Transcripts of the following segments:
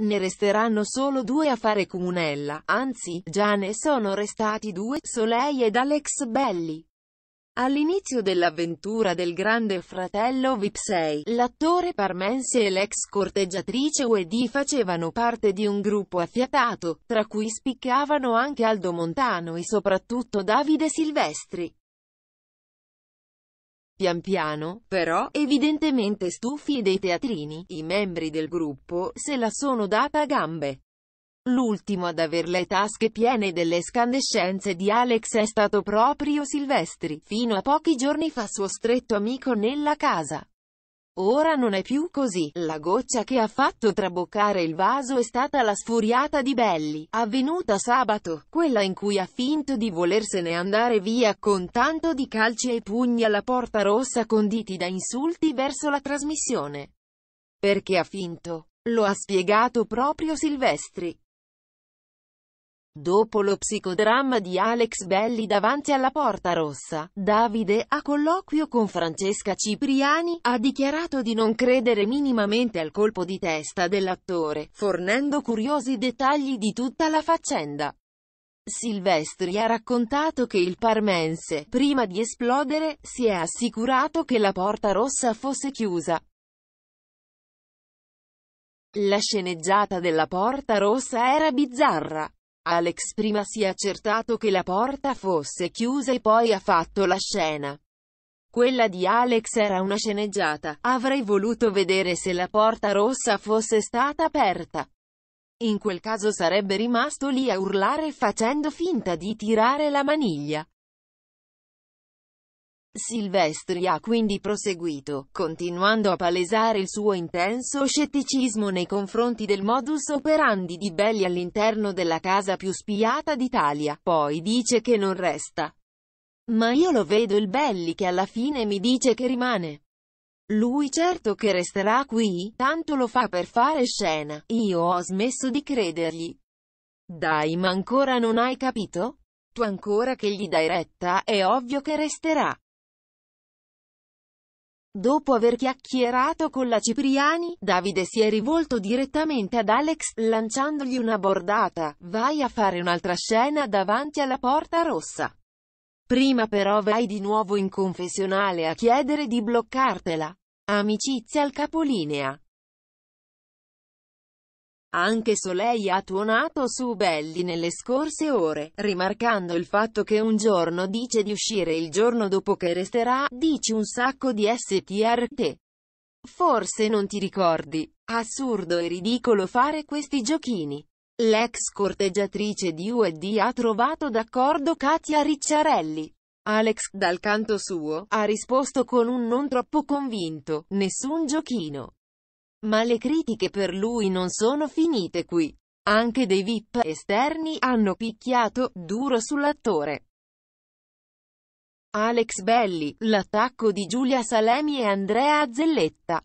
Ne resteranno solo due a fare comunella, anzi, già ne sono restati due, Soleil ed Alex Belli. All'inizio dell'avventura del grande fratello Vipsei, l'attore Parmense e l'ex corteggiatrice Uedi facevano parte di un gruppo affiatato, tra cui spiccavano anche Aldo Montano e soprattutto Davide Silvestri. Pian piano, però, evidentemente stufi dei teatrini, i membri del gruppo se la sono data a gambe. L'ultimo ad aver le tasche piene delle escandescenze di Alex è stato proprio Silvestri, fino a pochi giorni fa suo stretto amico nella casa. Ora non è più così. La goccia che ha fatto traboccare il vaso è stata la sfuriata di Belli, avvenuta sabato, quella in cui ha finto di volersene andare via con tanto di calci e pugni alla porta rossa conditi da insulti verso la trasmissione. Perché ha finto? Lo ha spiegato proprio Silvestri. Dopo lo psicodramma di Alex Belli davanti alla Porta Rossa, Davide, a colloquio con Francesca Cipriani, ha dichiarato di non credere minimamente al colpo di testa dell'attore, fornendo curiosi dettagli di tutta la faccenda. Silvestri ha raccontato che il parmense, prima di esplodere, si è assicurato che la Porta Rossa fosse chiusa, la sceneggiata della Porta Rossa era bizzarra. Alex prima si è accertato che la porta fosse chiusa e poi ha fatto la scena. Quella di Alex era una sceneggiata, avrei voluto vedere se la porta rossa fosse stata aperta. In quel caso sarebbe rimasto lì a urlare facendo finta di tirare la maniglia. Silvestri ha quindi proseguito, continuando a palesare il suo intenso scetticismo nei confronti del modus operandi di Belli all'interno della casa più spiata d'Italia, poi dice che non resta. Ma io lo vedo il Belli che alla fine mi dice che rimane. Lui certo che resterà qui, tanto lo fa per fare scena, io ho smesso di credergli. Dai ma ancora non hai capito? Tu ancora che gli dai retta, è ovvio che resterà. Dopo aver chiacchierato con la Cipriani, Davide si è rivolto direttamente ad Alex, lanciandogli una bordata, vai a fare un'altra scena davanti alla porta rossa. Prima però vai di nuovo in confessionale a chiedere di bloccartela. Amicizia al capolinea. Anche Soleil ha tuonato su Belli nelle scorse ore, rimarcando il fatto che un giorno dice di uscire il giorno dopo che resterà, dici un sacco di STR te. Forse non ti ricordi. Assurdo e ridicolo fare questi giochini. L'ex corteggiatrice di UED ha trovato d'accordo Katia Ricciarelli. Alex, dal canto suo, ha risposto con un non troppo convinto, nessun giochino. Ma le critiche per lui non sono finite qui. Anche dei VIP esterni hanno picchiato duro sull'attore. Alex Belli, l'attacco di Giulia Salemi e Andrea Zelletta.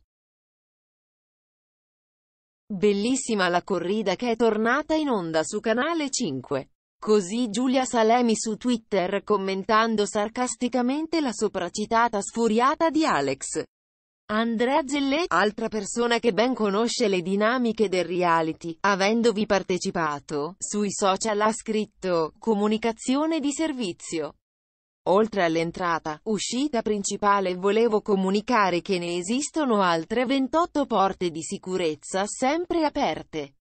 Bellissima la corrida che è tornata in onda su Canale 5. Così Giulia Salemi su Twitter commentando sarcasticamente la sopracitata sfuriata di Alex. Andrea Gelletti, altra persona che ben conosce le dinamiche del reality, avendovi partecipato, sui social ha scritto, comunicazione di servizio. Oltre all'entrata, uscita principale volevo comunicare che ne esistono altre 28 porte di sicurezza sempre aperte.